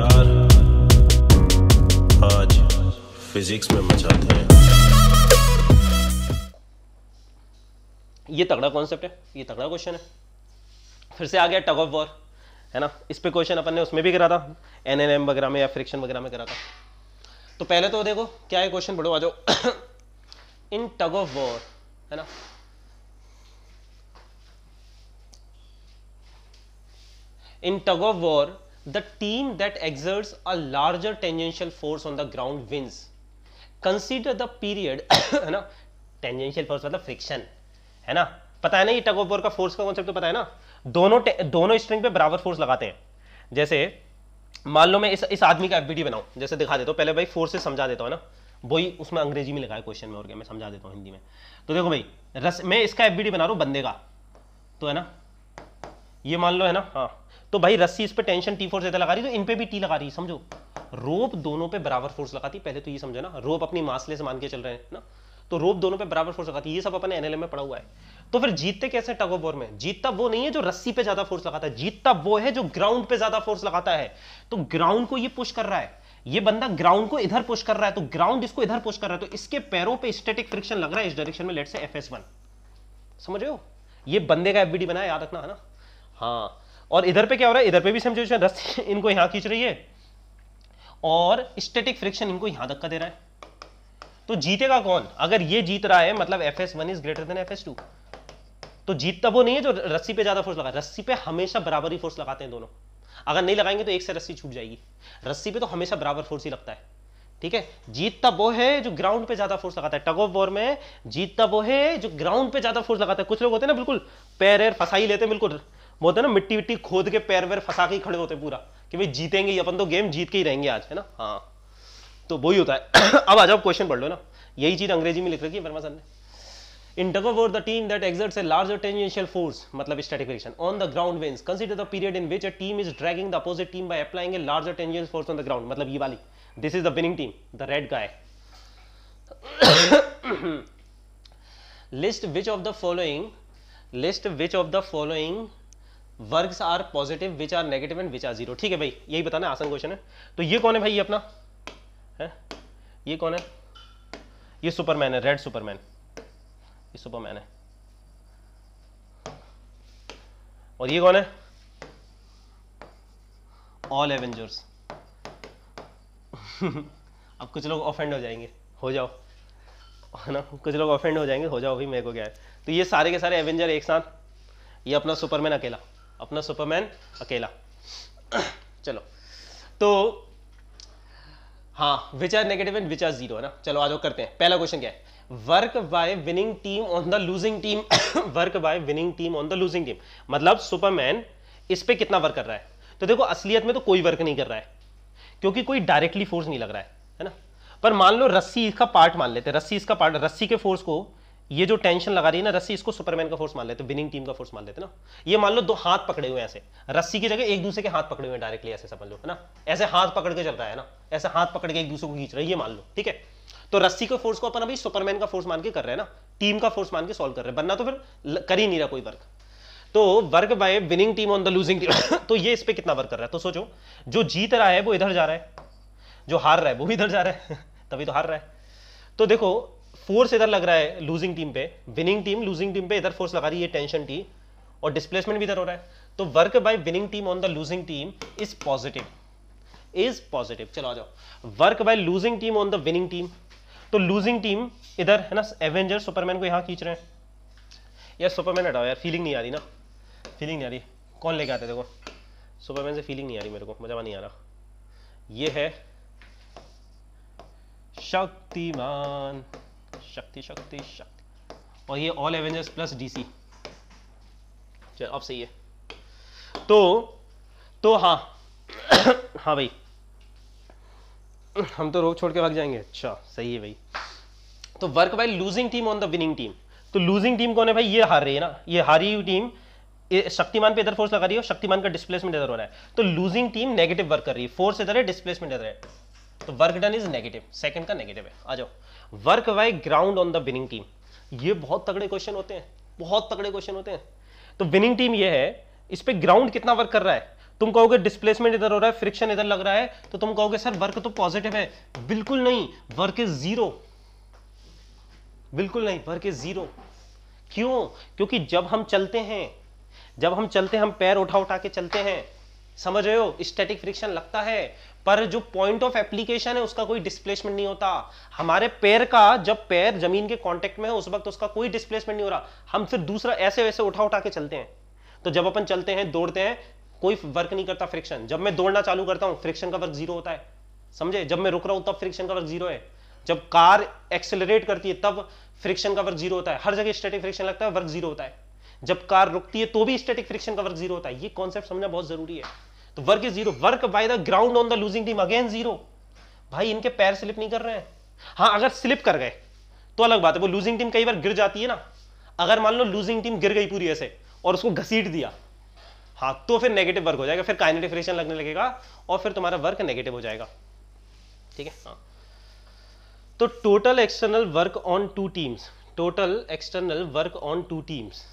यार आज फिजिक्स में मचाते हैं ये तगड़ा कॉन्सेप्ट है ये तगड़ा क्वेश्चन है फिर से आ गया टग ऑफ वॉर है ना इस पे क्वेश्चन अपन ने उसमें भी करा था एन एन एम वगैरह में या फ्रिक्शन वगैरह में करा था तो पहले तो देखो क्या है क्वेश्चन पढ़ो आ जाओ इन टग ऑफ वॉर है ना in tug of war the team that exerts a larger tangential force on the ground wins consider the period है ना टेंजेंशियल फोर्स मतलब फ्रिक्शन है ना पता है ना ये टग ऑफ वॉर का फोर्स का कॉन्सेप्ट तो पता है ना दोनों दोनों स्ट्रिंग पे बराबर फोर्स लगाते हैं जैसे मान लो मैं इस इस आदमी का एफबीडी बनाऊं जैसे दिखा देता हूं पहले भाई फोर्स से समझा देता हूं ना वही उसमें अंग्रेजी में लिखा है क्वेश्चन में और क्या मैं समझा देता हूं हिंदी में तो देखो भाई रस मैं इसका एफबीडी बना रहा हूँ बंदे का तो है ना ये मान लो है ना हाँ तो भाई रस्सी इस पे टेंशन टी फोर्स ज्यादा लगा रही तो इन पे भी टी लगा रही समझो रोप दोनों पे बराबर फोर्स लगाती पहले तो ये समझो ना रोप अपनी मासलेस मान के चल रहे हैं ना तो रोप दोनों पे बराबर फोर्स लगाती है ये सब अपने एनएलएम में पड़ा हुआ है तो फिर जीतते कैसे टग ऑफ वॉर में जीतता वो नहीं है जो रस्सी पे ज्यादा फोर्स लगाता है जीतता वो है जो ग्राउंड पे ज्यादा फोर्स लगाता है तो ग्राउंड को ये पुश कर रहा है ये बंदा ग्राउंड को इधर पुश कर रहा है तो ग्राउंड इसको इधर पुश कर रहा है तो इसके पैरों पे स्टेटिक फ्रिक्शन लग रहा है इस डायरेक्शन में लेट से एफ एस वन समझ रहे हो ये बंदे का एफबीडी बना याद रखना है ना हाँ और इधर पे क्या हो रहा है इधर पे भी सेम सिचुएशन रस्सी इनको यहां खींच रही है और स्टेटिक फ्रिक्शन इनको यहां धक्का दे रहा है तो जीतेगा कौन अगर ये जीत रहा है मतलब F S one is greater than F S two तो तब वो नहीं है जो रस्सी पे ज्यादा फोर्स लगा रस्सी पे हमेशा बराबर ही फोर्स लगाते हैं दोनों अगर नहीं लगाएंगे तो एक से रस्सी छूट जाएगी रस्सी पे तो हमेशा बराबर फोर्स ही लगता है ठीक है जीतता वो है जो ग्राउंड पे ज्यादा फोर्स लगाता है टग ऑफ वॉर में जीतता वो है जो ग्राउंड पे ज्यादा फोर्स लगाता है कुछ लोग होते हैं ना बिल्कुल पैर एर फंसाई लेते हैं बिल्कुल वो होता है ना मिट्टी विट्टी खोद के पैर वैर फंसा के खड़े होते पूरा कि भाई जीतेंगे अपन तो गेम जीत के ही रहेंगे आज है ना हाँ तो वही होता है अब आ जाओ क्वेश्चन पढ़ लो ना यही चीज अंग्रेजी में लिख रखी है वर्मा सर ने in tug over the team that exerts a larger tangential force मतलब stratification on the ground wins consider the period in which a team is dragging the opposite team by applying a larger tangential force on the ground मतलब ये वाली this is the winning team the red guy list which of the following list which of the following works are positive which are negative and which are zero ठीक है भाई यही बताना आसान question है तो ये कौन है भाई ये अपना है ये कौन है ये सुपरमैन है रेड सुपरमैन ये सुपरमैन है और ये कौन है ऑल एवेंजर्स अब कुछ लोग ऑफेंड हो जाएंगे हो जाओ है ना कुछ लोग ऑफेंड हो जाएंगे हो जाओ भाई मेरे को क्या है तो ये सारे के सारे एवेंजर एक साथ ये अपना सुपरमैन अकेला अपना सुपरमैन अकेला चलो तो हाँ which are negative and which are zero है ना चलो आज करते हैं पहला क्वेश्चन क्या है work by winning team on the losing team work by winning team on the losing team मतलब सुपरमैन इस पे कितना वर्क कर रहा है तो देखो असलियत में तो कोई वर्क नहीं कर रहा है क्योंकि कोई डायरेक्टली फोर्स नहीं लग रहा है है ना पर मान लो रस्सी इसका पार्ट मान लेते हैं रस्सी इसका पार्ट रस्सी के फोर्स को ये जो टेंशन लगा रही है ना रस्सी इसको सुपरमैन का फोर्स मान लेते विनिंग टीम का फोर्स मान लेते ना ये मान लो दो हाथ पकड़े हुए ऐसे रस्सी की जगह एक दूसरे के हाथ पकड़े हुए डायरेक्टली ऐसे समझ लो है ना ऐसे हाथ पकड़ के चल रहा है ना ऐसे हाथ पकड़ के एक दूसरे को खींच रहा है ये मान लो ठीक है तो रस्सी के फोर्स को अपन अभी सुपरमैन का फोर्स मान के कर रहे हैं ना टीम का फोर्स मान के सोल्व कर रहे हैं बनना तो फिर कर ही नहीं रहा कोई वर्क तो work by winning team on the losing team तो ये इस पर कितना वर्क कर रहा है तो सोचो जो जीत रहा है वो इधर जा रहा है जो हार रहा है वो भी इधर जा रहा है तभी तो हार रहा है तो देखो फोर्स इधर लग रहा है लूजिंग टीम पे विनिंग टीम लूजिंग टीम पे इधर फोर्स लगा रही है टेंशन टी और डिस्प्लेसमेंट भी इधर हो रहा है तो work by winning team on the losing team is positive is positive चलो आ जाओ work by losing team on the winning team तो लूजिंग टीम इधर है ना एवेंजर सुपरमैन को यहां खींच रहे हैं यार सुपरमैन हटाओ यार फीलिंग नहीं आ रही ना फीलिंग नहीं आ रही कौन लेके आते देखो सुपरमैन से फीलिंग नहीं आ रही मेरे को मजा नहीं आ रहा ये है शक्तिमान शक्ति शक्ति शक्ति और ये ऑल एवेंजर्स प्लस डीसी चलो अब सही है तो तो हाँ हाँ भाई हम तो रोक छोड़ के भाग जाएंगे अच्छा सही है भाई तो work by losing team on the winning team तो लूजिंग टीम कौन है भाई ये हार रही है ना ये हारी हुई टीम शक्तिमान पे इधर फोर्स लगा रही है शक्तिमान का डिस्प्लेसमेंट इधर हो रहा है तो लूजिंग टीम नेगेटिव वर्क कर रही है फोर्स इधर है डिस्प्लेसमेंट इधर है तो work done is negative second का नेगेटिव है आ जाओ work by ground on the winning team ये बहुत तगड़े क्वेश्चन होते हैं बहुत तगड़े क्वेश्चन होते हैं तो विनिंग टीम ये है इस पर ग्राउंड कितना वर्क कर रहा है तुम कहोगे डिस्प्लेसमेंट इधर हो रहा है फ्रिक्शन इधर लग रहा है तो तुम कहोगे सर वर्क तो पॉजिटिव है बिल्कुल नहीं वर्क इज जीरो बिल्कुल नहीं वर्क इज जीरो क्यों क्योंकि जब हम चलते हैं जब हम चलते हैं हम पैर उठा उठा के चलते हैं समझ रहे हो स्टैटिक फ्रिक्शन लगता है पर जो पॉइंट ऑफ एप्लीकेशन है उसका कोई डिस्प्लेसमेंट नहीं होता हमारे पैर का जब पैर जमीन के कांटेक्ट में है उस वक्त उसका कोई डिस्प्लेसमेंट नहीं हो रहा हम फिर दूसरा ऐसे वैसे उठा उठा के चलते हैं तो जब अपन चलते हैं दौड़ते हैं कोई वर्क नहीं करता फ्रिक्शन जब मैं दौड़ना चालू करता हूं फ्रिक्शन का वर्क जीरो होता है समझे जब मैं रुक रहा हूं तब फ्रिक्शन का वर्क जीरो है जब कार एक्सेलरेट करती है तब फ्रिक्शन का वर्क जीरो होता है हर जगह स्टैटिक फ्रिक्शन लगता है वर्क जीरो होता है जब कार रुकती है तो भी स्टैटिक फ्रिक्शन का वर्क जीरो होता है ये कॉन्सेप्ट समझना बहुत जरूरी है तो work is zero work by the ground on the losing team again zero भाई इनके पैर स्लिप नहीं कर रहे हैं हाँ अगर स्लिप कर गए तो अलग बात है वो लूजिंग टीम कई बार गिर जाती है ना अगर मान लो लूजिंग टीम गिर गई पूरी ऐसे और उसको घसीट दिया हाँ तो फिर नेगेटिव वर्क हो जाएगा फिर काइनेटिक फ्रिक्शन लगने लगेगा और फिर तुम्हारा वर्क नेगेटिव हो जाएगा ठीक है हाँ तो total external work on two teams total external work on two teams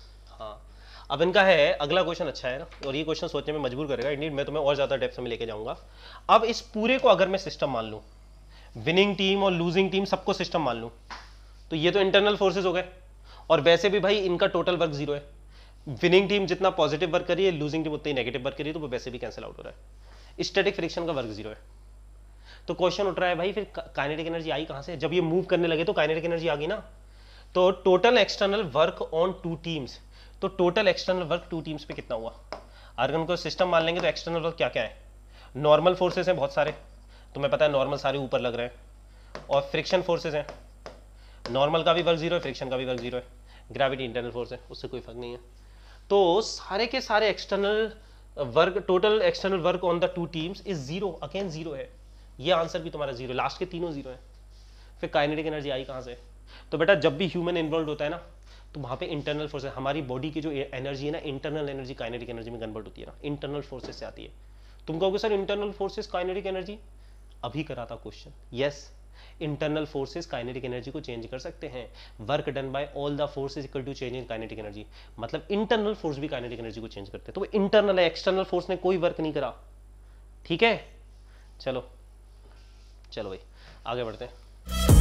अब इनका है अगला क्वेश्चन अच्छा है ना और ये क्वेश्चन सोचने में मजबूर करेगा इंडीड मैं तुम्हें और ज़्यादा डेप्थ में लेके जाऊंगा अब इस पूरे को अगर मैं सिस्टम मान लू विनिंग टीम और लूजिंग टीम सबको सिस्टम मान लूँ तो ये तो इंटरनल फोर्सेज हो गए और वैसे भी भाई इनका टोटल वर्क जीरो है विनिंग टीम जितना पॉजिटिव वर्क करिए है लूजिंग टीम उतनी नेगेटिव वर्क करिए है तो वो वैसे भी कैंसिल आउट हो रहा है स्टेटिक फ्रिक्शन का वर्क जीरो है तो क्वेश्चन उठ रहा है भाई फिर काइनेटिक एनर्जी आई कहां से जब ये मूव करने लगे तो काइनेटिक एनर्जी आ गई ना तो total external work on two teams तो total external work two teams पे कितना हुआ अगर उनको सिस्टम मान लेंगे तो एक्सटर्नल वर्क क्या क्या है नॉर्मल फोर्सेज हैं बहुत सारे तुम्हें पता है नॉर्मल सारे ऊपर लग रहे हैं और फ्रिक्शन फोर्सेज हैं नॉर्मल का भी वर्क जीरो है फ्रिक्शन का भी वर्क जीरो है ग्रेविटी इंटरनल फोर्स है उससे कोई फर्क नहीं है तो सारे के सारे external work total external work on the two teams is zero again zero है ये आंसर भी तुम्हारा जीरो लास्ट के तीनों जीरो है फिर काइनेटिक एनर्जी आई कहाँ से तो बेटा जब भी ह्यूमन इन्वॉल्व होता है ना तो वहाँ पे इंटरनल फोर्सेस हमारी बॉडी की जो एनर्जी है ना इंटरनल एनर्जी काइनेटिक एनर्जी में कन्वर्ट होती है ना इंटरनल फोर्सेस से आती है तुम कहोगे sir internal forces kinetic energy अभी करा था question yes internal forces kinetic energy को चेंज कर सकते हैं work done by all the forces equal to change in kinetic energy मतलब इंटरनल फोर्स भी काइनेटिक एनर्जी को चेंज करते हैं तो वो इंटरनल है एक्सटर्नल फोर्स ने कोई वर्क नहीं करा ठीक है चलो चलो भाई आगे बढ़ते हैं